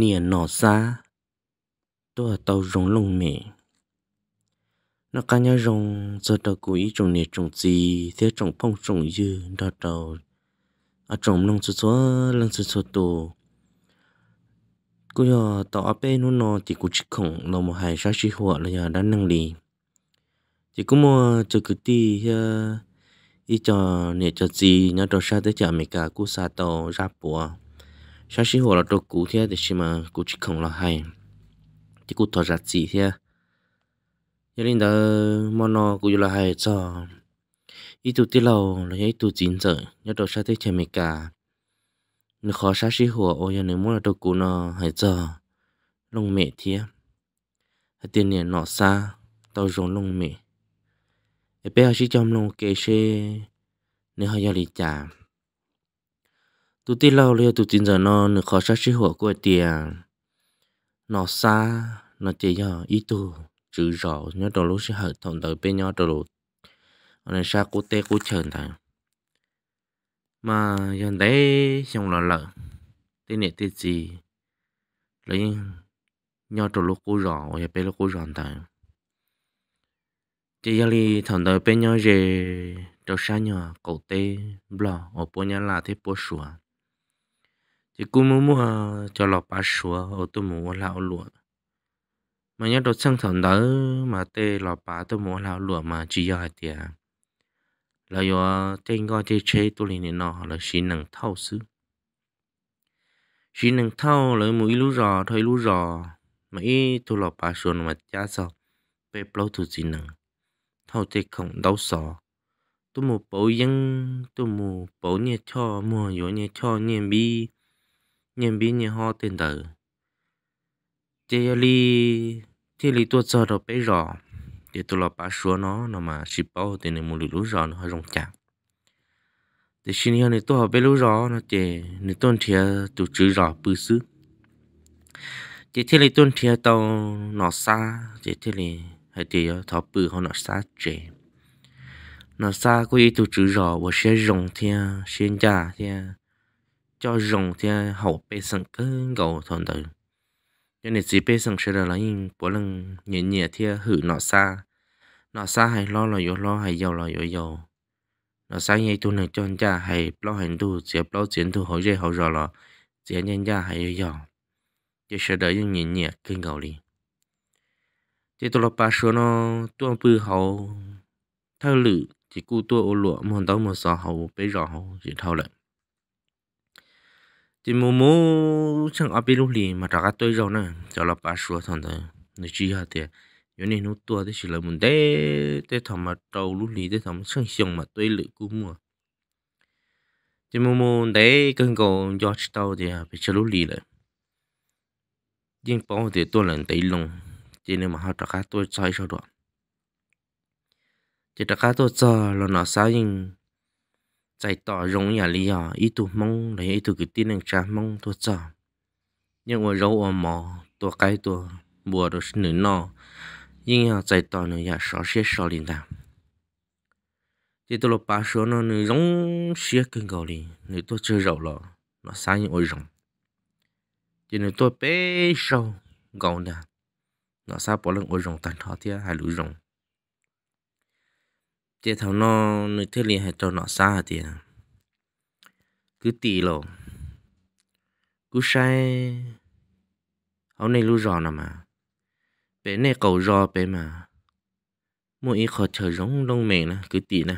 nìa nọ xa tôi tàu rong lông mẹ nó cá nhau rong giờ tàu cú ý trồng nìa trồng gì thế trồng phong trồng dư đó tàu à trồng lông số số lông số số tổ cú giờ tàu ở bên nó nọ thì cú chỉ khổng là một hai sáu chỉ hoa, là giờ đã năng lì, thì cú mua chờ cứ ti ý cho nè cho gì nhớ đồ sa tới chợ mày cả cú sa tàu ra bùa sau khi hồ là đồ cũ thế thì xem mà cũ chỉ không là hay thì cũ thọ giặt gì thế cho nên đó món nó cũ là hay cho ít tụ tiết lâu là ít tụ chín giờ nhớ đồ sao thế chèm mày cả nó khó sao khi hồ ôi nhà nếu muốn là đồ cũ nó hay cho lông mẹ hay tiền này nọ xa tao rốn lông mẹ bé chỉ trong lông kê xe nếu họ giao lý trả tụi tí lâu lia tụi tin giờ nó nửa khó sát sĩ hổ của tiền nó xa nó chỉ giờ ít tu chữ rõ nhớ đồ lúc sẽ hợp thằng tới bên nhau đồ lúc nên sao cô tê cô chờn thằng mà dần đấy xong là lợ tên này tên gì lấy nhau đồ lúc cô rõ và bên lúc cô rõ thằng chỉ giờ đi thằng tới bên nhau về cho xa nhỏ cậu tê blo ở bên nhau là thế bố sủa thì cũng muốn mua cho lọ bá sủa ô tôi muốn ờ, lão lụa mà nhớ đồ sang thằng đó mà tê lọ bá tôi muốn ờ, lão lụa mà chỉ giờ thì là do ờ, tên gọi chơi chơi tôi liền nó là xin năng thâu xứ xin năng thâu lấy mũi lú rò thôi lú rò mà ý tôi lọ bá sủa mà cha sao bê lâu tôi xin năng thâu tê không đau sò tôi mua bảo dân tôi mua bảo nhẹ cho mua gió nhẹ cho nhẹ bi nhìn bí nhìn ho tiền tử chế li thì li tuột giờ rồi bé rõ thì tôi là bà xua nó nó mà ship bao thì nên mua lũ lũ rõ nó hơi rong chạc thì xin hiểu này tôi học bé lũ rõ nó chế nên tôi thì tôi chữ rõ bự xứ chế thì li tôi thì tàu nó xa chế thì li hay thì thọ bự họ nó xa chế nó xa có ý tôi chữ rõ và sẽ rong thia xin cha thia cho rồng thì hậu bê sẵn cứ gầu thon tới cho nên chỉ bê sẵn sẽ là lấy bữa lần nhẹ nhẹ thì hử nọ xa nọ xa hay lo lo yếu lo hay giàu là yếu giàu nọ xa nhẹ tu này cho anh cha hay lo hành tu chỉ lo chiến tu hỏi dây hỏi rõ là chỉ anh cha hay yếu giàu chỉ sẽ đợi những nhẹ nhẹ cứ gầu đi chỉ tôi là ba số nó tuôn bư hậu thao lử chỉ cú tua ô lụa mòn tao mòn sò hậu bê rõ hậu chỉ thao lạnh thì mù mù chẳng ở bên lúc lì mà trả cái tôi rồi nè cho là ba số thằng đó nó chỉ hả thì yo nên nó tua thì chỉ là mình để để thằng mà trâu lúc lì để thằng sang xiong mà tôi lựa cú mua thì mù mù để cần cầu chỉ tàu thì à, phải chơi lúc lì lại nhưng bảo thì tôi lần tẩy lùng cho nên mà họ trả cái tôi chơi sau đó thì trả cái tôi chơi là nó sao nhưng chạy tỏ rong nhà lý à ít tu mong lấy ít tu cái tin năng cha mong tu cha nhưng mà râu ở mò tu cái tu bùa đó là nữ nọ nhưng mà chạy tỏ nữa nhà sáu xe sáu liền ta thì tôi lột ba số nó nữ rong xe cưng cầu đi nữ tôi chơi râu lọ nó sáng những rong thì nữ tôi bé sâu gòn nè nó sao bỏ lưng ôi rong tàn thọ thì hai lũ rong chế thảo nó nơi thế liền hay cho nó xa thì cứ tì lộ cứ sai hôm nay lu rò nè mà bé này cầu rò bé mà mỗi ít khó chờ giống đông mẹ nè cứ tì nè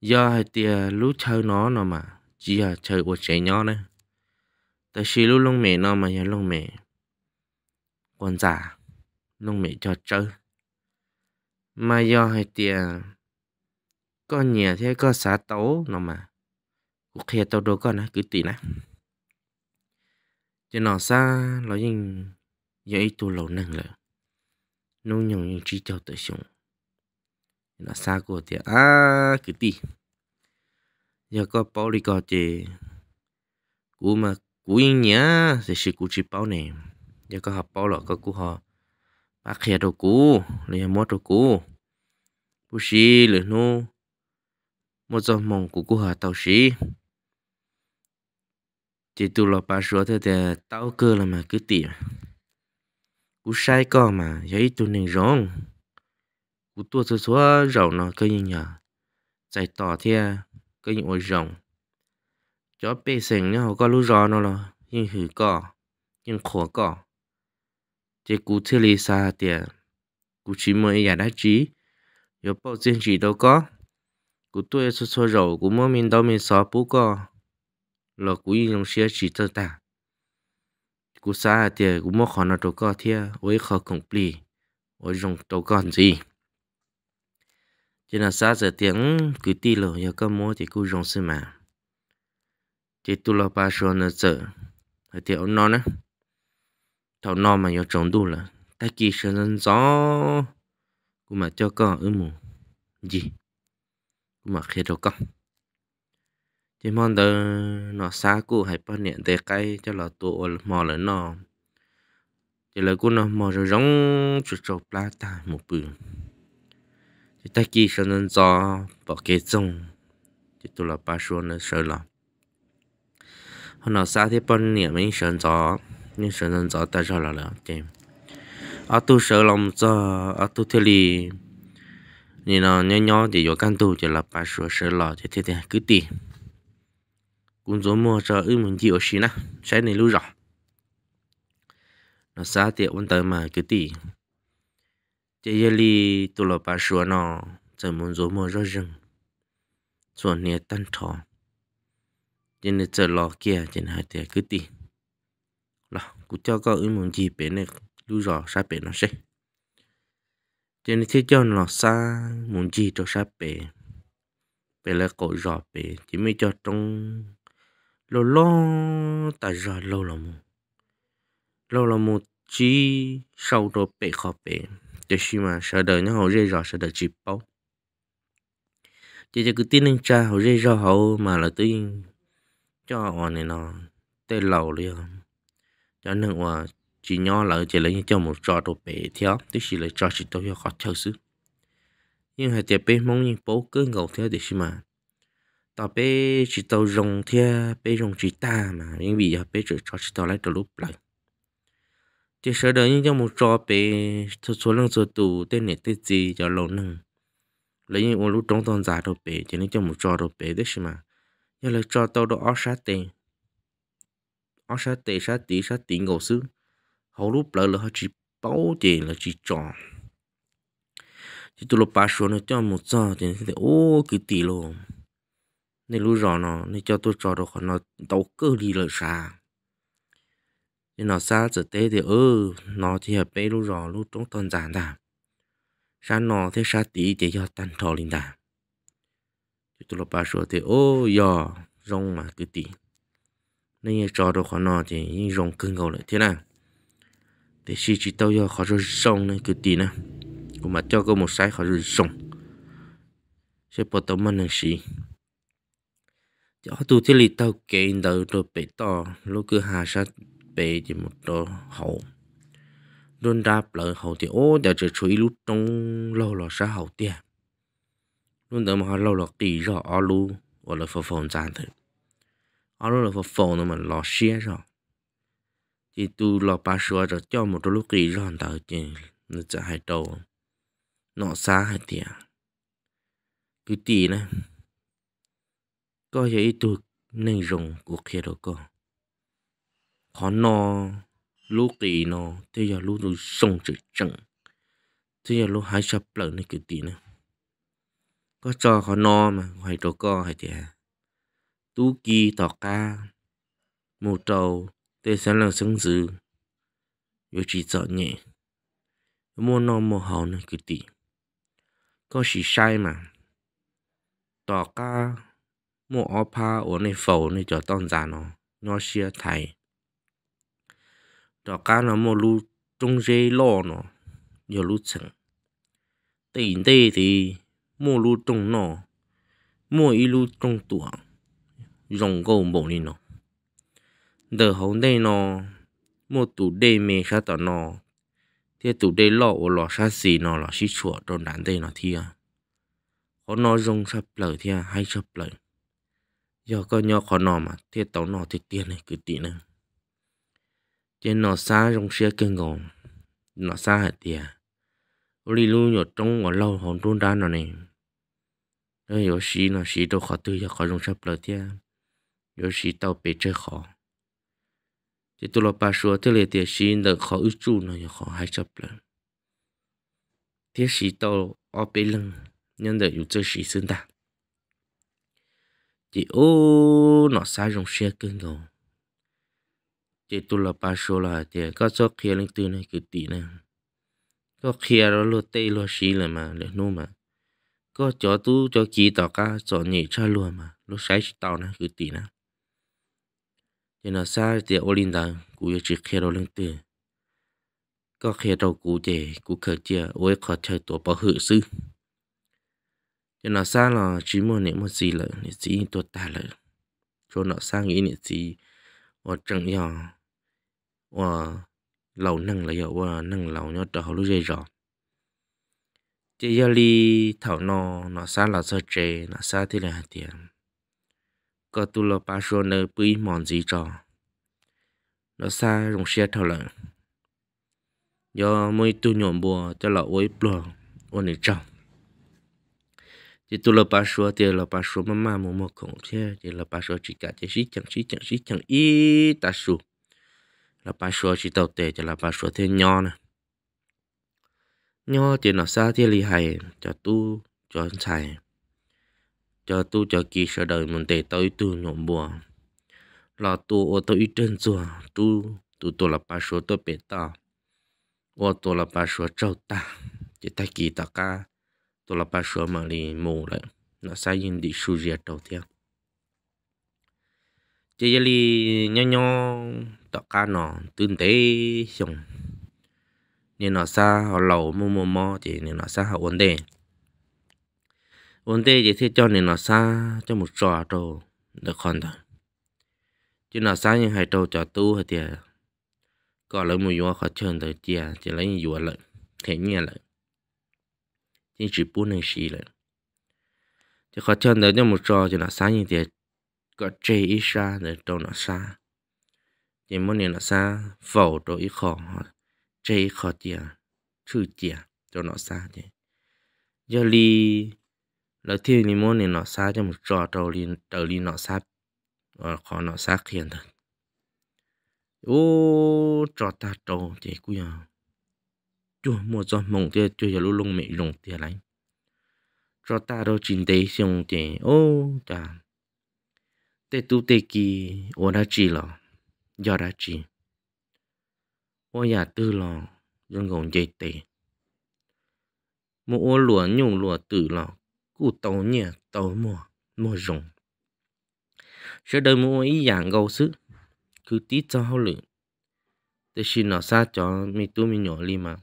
giờ hay tìa lu chơi nó nè mà chỉ là chơi của trẻ nhỏ nè ta xí lu lông mẹ nó mà nhà lông mẹ còn già lông mẹ cho chơi mà do hay tia có nhà thế có xã tấu nó mà cuộc hè tàu đồ có con cứ tỉ nè cho nó xa nó nhìn giờ ít tu lâu năng lợ nô nhồng những trí cho tự sủng nó xa của thì à cứ tỉ giờ có bảo đi có chị cú mà cú yên nhá thì sự cú chỉ bảo này giờ có học bao lọ có cú họ bác khía đồ cũ lấy mua đồ cũ bố xí lửa nô một giờ mong của cô hà tàu xí chỉ tu lọ bà số thế tao cơ là mà cứ tỉ cú sai con mà giấy tu nên rong cú tua sơ xóa nó cơ như nhờ chạy tỏ thea cơ như ôi rồng chó bê sừng nó có lú rò nó lo nhưng hử cỏ nhưng khổ chế cú thế lì xa tiền cú chỉ mới nhà đã trí yếu bao tiền chỉ đâu có cú tôi số số rồi, cú mua mình đâu mình xóa bú co lọ cú yên lòng xe chỉ tất ta cú xa tiền cú mua khó nào đâu có thia ôi khó cổng plì ôi dùng đâu còn gì chỉ là xa giờ tiếng cứ ti lò yếu có mua thì cú dùng xí mà chỉ tu lo ba số nữa giờ thì ông nói nữa thảo no mà yêu trồng đủ là ta chỉ sợ dân gió cũng mà cho con ư mù gì cũng mà khi đâu con chỉ mong tớ nó xa cụ hay bao niệm tê cây cho là tụ mò lớn nó chỉ là cụ nó mò rồi giống chuột trộn lá ta một bữa. chỉ ta chỉ sợ dân gió bỏ cái rong chỉ tụ là ba số nó sợ lắm họ nó xa thì bao niệm mình sợ gió nhưng sợ nên gió ta cho là là chị à tu sợ lòng cho à tu thế li nên là nhỏ nhỏ thì vô căn tu chỉ là ba số sợ lò thì thế thế cứ tì cũng giống mua cho ư mình chịu xí nè trái này lưu rõ nó xa tiệt vẫn tới mà cứ tì chỉ giờ li tu là ba số nó chỉ muốn giống mua rõ rừng chuẩn nè tan thọ trên này chờ lò kia trên hai tiệt cứ tì cú cho có ý muốn gì bên này lưu rõ sa bên nó sẽ trên này thế cho nó xa muốn gì cho sa bên bên là cổ rõ bên chỉ mới cho trong lô lô ta rõ lô lô mù lô lô mù chỉ sau đó bể khó bể để xí mà sợ đời nó họ rơi rõ sợ đời chỉ bao chỉ cho cứ tin anh cha họ rơi rõ họ mà là tự cho họ này nó tên lầu liền cho nên là chỉ nhỏ là chỉ lấy cho một trò đồ bể theo tức chỉ lấy trò chỉ tôi khó chơi xứ nhưng hai tiệp bên mong nhìn bố cứ ngầu theo để xí mà tao bé chỉ tao rồng theo bé rồng chỉ ta mà nhưng vì bé chỉ trò chỉ tao lấy từ lúc lại chỉ sợ đời nhưng trong một trò bé số số lần số tù tên này tên gì cho lâu nâng lấy những ô lúc trong toàn giả đồ bể chỉ nên trong một trò đồ bể đấy xí mà nhưng lấy trò tao đồ ó sát tiền ở sa tệ sa tí sa tí ngầu sư hầu lúc lỡ lỡ chỉ bao tiền là chỉ tròn chỉ tụi bà xuống nó cho một giờ thì thấy ô cứ tỷ lô nên lúc rõ nó nên cho tôi trò đồ khỏi nó tàu cơ đi lỡ xa nên nó xa giờ tế thì ơ ừ, nó thì hợp bê lúc rõ lúc trong toàn giản đà xa nó thế xa tí thì do tan thọ linh đà chỉ tụi bà xuống thì ô giờ rong mà cứ tỷ nên cho được khó nào thì rồng cưng gầu lại thế nào? để xí chỉ tao cho khó rồi rồng này cứ tí nè cũng mà cho có một sai khó rồi rồng sẽ bỏ tao mình là xí cho tu thế li tao kể đầu rồi bể to lúc cứ hà sát bể thì một đồ hậu đôn đáp lời hậu thì ô đã trở chú ý lúc trong lâu là sao hậu tiền luôn đợi mà lâu là tỷ rõ lu gọi là phổ phồn giàn thôi alo là phải phone nó mà lo xe rồi thì tu lo ba số rồi cho một lúc kỳ rồi hẳn nó chả hai đầu nó xa hai tiền cứ tì nè có vậy tu nên rồng của kia đâu có khó no lúc kỳ nó thế giờ lúc tôi sông chữ chẳng thế hai sập lợn này cứ tì nè có cho khó no mà hai đâu có hai tiền tú kỳ tỏ ca mô trầu tê sẽ là sân dư yếu chỉ sợ nhẹ mua nó mua hầu nữa cứ tỉ có chỉ sai mà tỏ ca mua ó pa ở nơi phầu nơi cho tông già nó nó xia thầy tỏ ca nó mua lu trung dây lo nó giờ lu chẳng tỉnh đây thì mua lu trung nó mua y lu trung tuộng rong go bộ ni nó đờ hấu đây nó một tủ đề mê sa tỏ nó thì tủ đề lọ ô lọ sa xì nó lọ xí chua đồn đán đây nó thì à có nó rong sắp lở thì à hay sắp lở giờ có nhỏ khó nó mà thì tàu nó thì tiền này cứ tí nè, trên nó xa rong xe kênh gồm nó xa hạt thì à đi lưu nhỏ trong ở lâu hồn trốn ra nó nè, rồi yo xí nó xí đâu khó tư giờ khó rong sắp lở thì à 有时到北车好。这多罗巴说，这里的是能好一住呢，也好还着不了。这是到二北冷，人的有这时生的。这哦，那啥用些更高？这多罗巴说了，这个做开了对呢，个地呢，个开了落地落西了嘛，了弄嘛。có cho tu cho chị tao cả cho nhị cho luôn mà lúc sáng tao nè cứ tí nè nó xa thì ô linh đã cụ yêu chỉ khi đâu lên từ có khi đâu cụ để cụ khởi chia ôi khó chơi tổ bảo hự sư cho nó xa là chỉ một niệm một gì là niệm gì tổ ta là cho nó xa nghĩ niệm gì và chẳng nhỏ và lâu năng là yếu và năng lâu nhớ đó lúc dây rõ chỉ giờ đi thảo nó nó xa là sơ chế nó xa thì là tiền có tu lo ba số nơi bùi mòn gì cho, nó xa rồng xe thảo lợn do mới tu nhộn bùa cho lọ ối bùa ôn này trọng chỉ tu lo ba số thì lo ba số mama mua một khổng xe chỉ lo ba số chỉ cả chỉ xí chẳng xí chẳng xí chẳng ít ta số lo ba số chỉ tàu tệ cho lo ba số thế nho nè nho thì nó xa thì lì hay cho tu cho xài cho tu cho kỳ sở đời mình để tới tu nhộn bùa là tu ở ít trên chùa tu tu tu là ba số tôi biết ta ở tu là ba số trâu ta chỉ ta kỳ ta ca tu là ba số mà li mù lại nó sai yên đi suy riết đầu tiên chỉ là nhỏ nhỏ ta ca nó tương tế xong nên nó xa họ lầu mò mò mò chỉ nên nó xa họ ổn định vấn đề gì thế cho nên nó xa cho một trò đồ được còn đó chứ nó xa như hai đồ cho tu hay tiền có lấy một vua khó chơn tới chia chỉ lấy một vua lợi thế nhẹ lợi chỉ chỉ buôn này xì lợi chỉ khó chơn tới cho một trò chứ nó xa như thế, có chê ít xa để đồ nó xa chỉ muốn nên nó xa phẩu đồ ít khó chê khó chia trừ chia cho nó xa thế giờ li แล้วที่นิมนต์เนี่ยเนาะซาจะมุจอเตอรีนเตอรีนเนาะซาขอเนาะซาเขียนเถอะโอ้จอตาโตเจ๊กูยาจู่มัวจอมงเตี้ยจู่อย่ารู้ลงเมยลงเตี้ยไรจอตาโตจินเตยเสียงเจ๊โอ้จ้าเตตุเตกีโอราจีหรอยอราจีว่าอย่าตื้อหรอยังงงเจ๊เตมัวหลวนยงหลวตื่อหรอ u tàu nhẹ tàu mùa mùa rồng sẽ đời mua ý dạng gầu sức cứ tí cho hậu lượng thế xin nó xa cho mi tu mi nhỏ li mà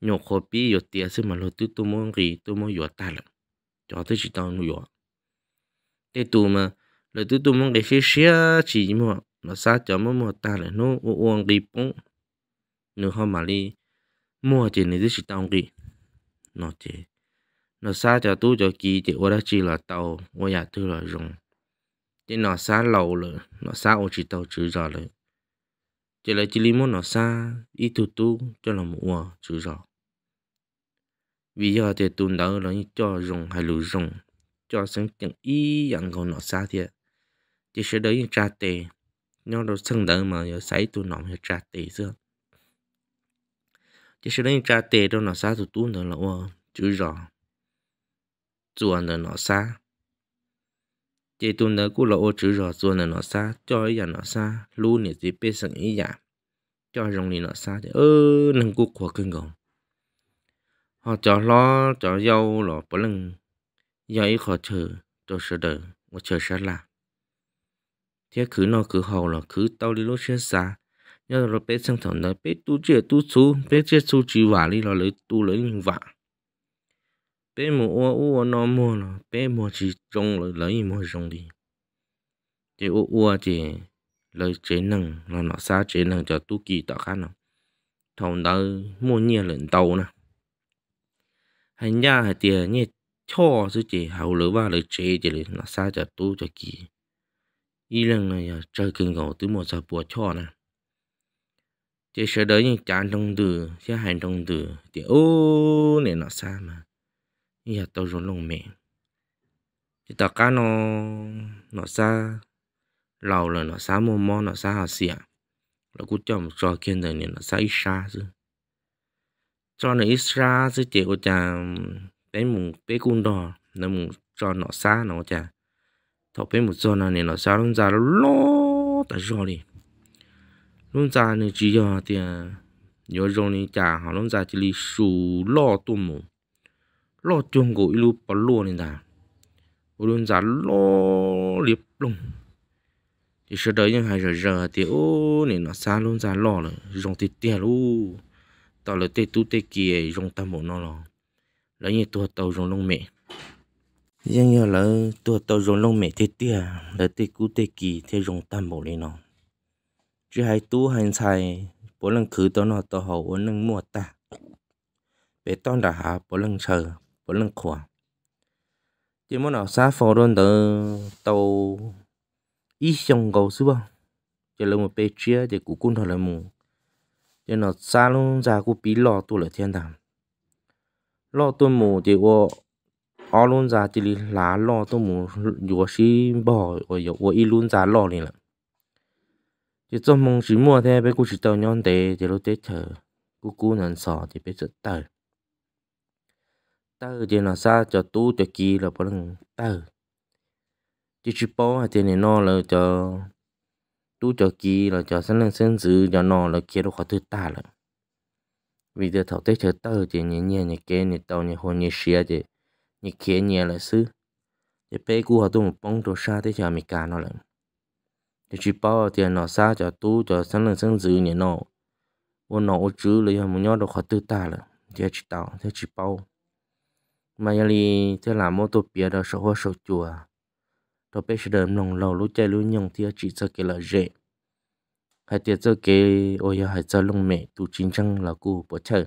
nhỏ khó bí yếu tía sức mà lo tu tu mong gì tu mong yếu ta lắm cho thế chỉ tao nuôi thế tu mà lo tu tu mong cái xí xí chỉ mà nó xa cho mà mua ta lại nó uống gì bông nữa họ mà đi mua chỉ này thế chỉ tao gì nó chỉ nó xa cho tu cho kỳ thì ô đã chỉ là tàu ô nhà tư là rồng chứ nó xa lâu rồi nó xa ô chỉ tàu chữ rõ rồi chỉ là chỉ limo nó xa ít tu tu cho là một ô chữ rõ vì giờ thì tu đó là cho rồng hay lũ rồng cho sáng chẳng ý dạng còn nó xa thiệt chỉ sẽ đấy tra tề nó đâu sân đỡ mà giờ sấy tu nọ hay tra tề xưa chỉ sẽ đấy tra tề đâu nó xa tu tu nữa là ô chữ rõ 做 nè nó xa chỉ tu nè cú lộ chữ rõ 做 nè nó xa cho ý nó xa lu nè chỉ biết sẵn ý dạ cho rồng nó xa thì ơ nâng khó kinh gồng họ cho lo cho dâu lo bỏ lưng do ý khó thử cho sợ đỡ một chờ sát là thế cứ nó cứ hầu là cứ tao đi lối xe xa nhớ rồi biết sang thằng này bé tu chưa tu chú bé chưa tu chỉ vả đi là lấy tu lấy vả bé mồ ua ua nó mồ nó bé mồ chỉ trông lấy lấy mồ trông đi chế ua ua chế lấy chế nâng nó nó xa chế nâng cho tu kỳ tọa khát nó thầu đó mua nhia lợn tàu nè hành gia hay tiền nhẹ cho chứ chế hậu lửa ba lấy chế chế lấy nó xa cho tu cho kỳ y lần này chơi à, kinh ngầu từ một giờ bùa cho nè chế sợ đấy nhưng chán trong từ sẽ hành trong từ thì ô này nó xa mà ya tàu rồi lông mẹ thì tàu cá nó nó xa lâu là nó xa mò mò nó xa hà xịa cú cũng cho một trò kia nó xa ít xa chứ cho nó ít xa chứ chỉ có chả bé mùng bé cung đò nó mùng cho nó xa nó chả thọ bé một trò này nó xa nó ra nó lo tại rồi đi lúc ra này chỉ giờ thì à, nhớ rồi này chả họ lúc ra chỉ li sù lo tuôn mùng lo chuông gỗ ilu bỏ lùa nên là bộ đơn lo liệp lùng thì sơ đấy nhưng hai giờ giờ thì ô nên nó xa luôn ra lo rồi rong thịt tiền lu tao là tê tu tê kia rong tam bộ nó lo lấy như tua tàu rong lông mẹ riêng như là tua tàu rong lông mẹ thế tia à. là tê cu tê kỳ thế rong tam bộ lên nó chứ hai tu hai xài bốn lần khứ tao nó tao hậu bốn lần mua ta bé tao đã hạ bốn lần chờ vẫn lưng khỏa chỉ muốn nào xa phò đôn tờ tàu ít trong cầu xứ bao chỉ là một bê chia chỉ cụ cun thôi là mù chỉ nó xa luôn ra cụ bí lò tu là thiên đàng lò tu mù chỉ có ở luôn ra chỉ lá lò tu mù dù xí bỏ ở dù ở ít luôn ra lò này là chỉ trong mong chỉ mua thế bé cụ chỉ tàu nhon tê chỉ lúc tết thở cụ cun hẳn sò chỉ bé rất tờ tao chỉ là sa cho tu cho chi là bỏ lưng tao chỉ chỉ bỏ hay thì nó là cho tu cho kỳ là cho sinh lên sinh dữ cho nó là kia đâu khó thứ ta là vì giờ thảo tết chờ tao thì nhẹ nhẹ nhẹ kia nhẹ tao nhẹ hồn nhẹ xia thì nhẹ kia nhẹ là sư thì bé cũ họ tu một bóng đồ xa tới chờ mì cả nó là thì chỉ bỏ thì nó xa cho tu cho sinh lên sinh dữ nhẹ nó vô nó ô chứ lấy một nhót đâu khó thứ ta là thì chỉ tao thì chỉ bao mà giờ thì thế là mô tô bia đó sổ hoa sổ chùa đó bây giờ đầm nồng lầu lúc chơi lúc nhung thì chỉ cho cái là dễ hai tiệt cho cái ôi giờ hai cho lông mẹ tụ chính trăng là cụ bỏ chơi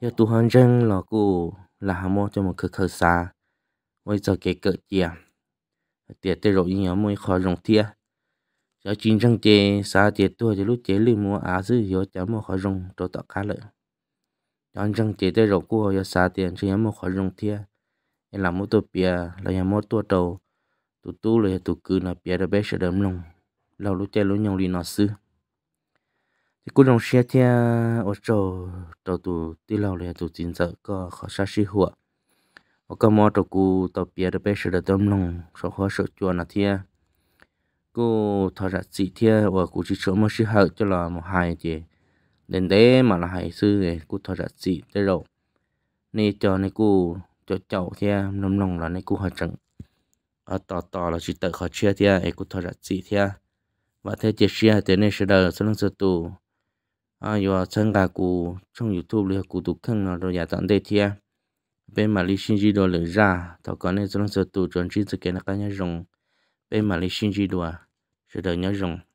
giờ tụ hoàn trăng là cụ là hà mô cho một khờ khờ xa ôi giờ cái cỡ chìa tiệt tê rồi nhớ mới khó rồng thia giờ chính trăng chê xa tiệt tôi thì lúc chế lưu mua á dư hiểu chả mua khó rồng tôi tạo khá lợi ยังจังเจได้รกู้ยาสาเตียนเชียมขอจงเทียเอลามุตัวเปียเรายังมดตัวโตตุตู้เลยตุกืนเปียระเบชเดิมลงเรารู้ใจรู้ยงลีนอซื้อที่กูลงเชียเทียโอโจตัวตุที่เราเลยตุจินเจก็ขอชาชิหัวโอก็มอตัวกูตัวเปียระเบชเดิมลงสขอสจวนเทียกูทอดสีเทียว่ากูชิชมชิหัวจะรอมหายเจ đến đấy mà là hải sư cái cụ thọ rất gì tới rồi nên cho nên cụ cho cháu thì nằm lòng là nên cụ hỏi chẳng ở tò tò là chỉ tự khỏi chia thì ấy cụ thọ rất gì thì và thế chia chia thế nên sẽ đợi số lượng số tu, à yo chân gà cụ trong youtube là cụ tụ khăn nó rồi giả tận đây thì bên mà lý sinh di đồ lựa ra tao có nên số lượng số tu chuẩn chỉ sự kiện là cái nhau rồng bên mà lý sinh di đồ à, sẽ đợi nhau rồng